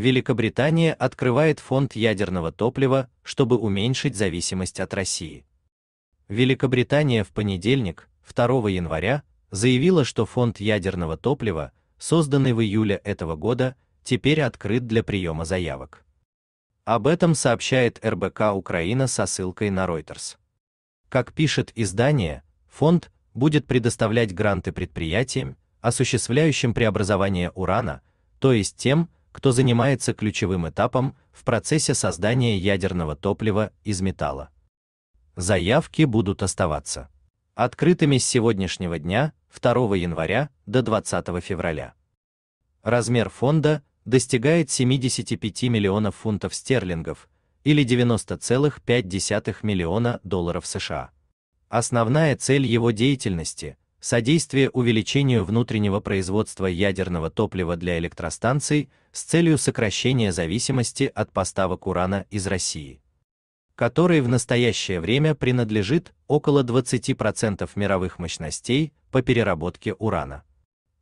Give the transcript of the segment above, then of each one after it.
Великобритания открывает фонд ядерного топлива, чтобы уменьшить зависимость от России. Великобритания в понедельник, 2 января, заявила, что фонд ядерного топлива, созданный в июле этого года, теперь открыт для приема заявок. Об этом сообщает РБК Украина со ссылкой на Reuters. Как пишет издание, фонд будет предоставлять гранты предприятиям, осуществляющим преобразование урана, то есть тем, кто занимается ключевым этапом в процессе создания ядерного топлива из металла. Заявки будут оставаться открытыми с сегодняшнего дня, 2 января до 20 февраля. Размер фонда достигает 75 миллионов фунтов стерлингов или 90,5 миллиона долларов США. Основная цель его деятельности содействие увеличению внутреннего производства ядерного топлива для электростанций с целью сокращения зависимости от поставок урана из России, который в настоящее время принадлежит около 20% мировых мощностей по переработке урана.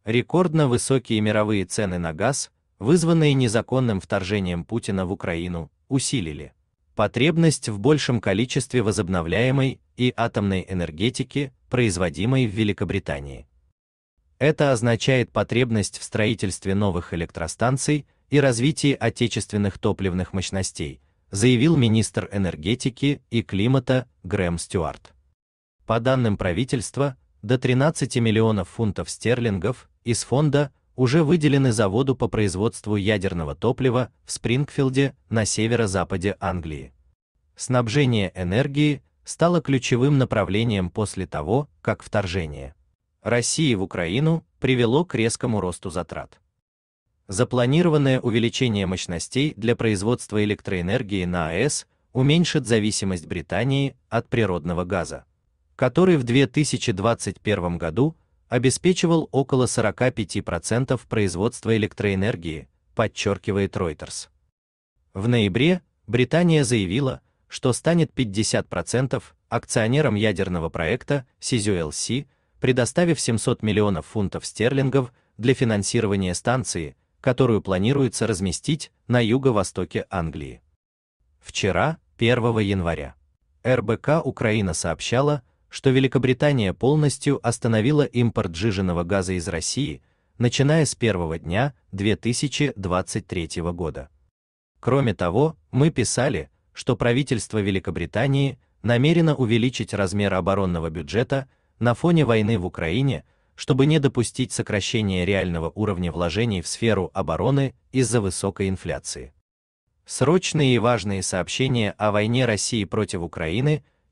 Рекордно высокие мировые цены на газ, вызванные незаконным вторжением Путина в Украину, усилили потребность в большем количестве возобновляемой и атомной энергетики, производимой в Великобритании. Это означает потребность в строительстве новых электростанций и развитии отечественных топливных мощностей, заявил министр энергетики и климата Грэм Стюарт. По данным правительства, до 13 миллионов фунтов стерлингов из фонда уже выделены заводу по производству ядерного топлива в Спрингфилде на северо-западе Англии. Снабжение энергии стало ключевым направлением после того, как вторжение России в Украину привело к резкому росту затрат. Запланированное увеличение мощностей для производства электроэнергии на АЭС уменьшит зависимость Британии от природного газа, который в 2021 году обеспечивал около 45% производства электроэнергии, подчеркивает Reuters. В ноябре Британия заявила, что станет 50% акционером ядерного проекта CZLC, предоставив 700 миллионов фунтов стерлингов для финансирования станции, которую планируется разместить на юго-востоке Англии. Вчера, 1 января, РБК Украина сообщала, что Великобритания полностью остановила импорт жиженного газа из России, начиная с первого дня 2023 года. Кроме того, мы писали, что правительство Великобритании намерено увеличить размер оборонного бюджета на фоне войны в Украине, чтобы не допустить сокращения реального уровня вложений в сферу обороны из-за высокой инфляции. Срочные и важные сообщения о войне России против Украины –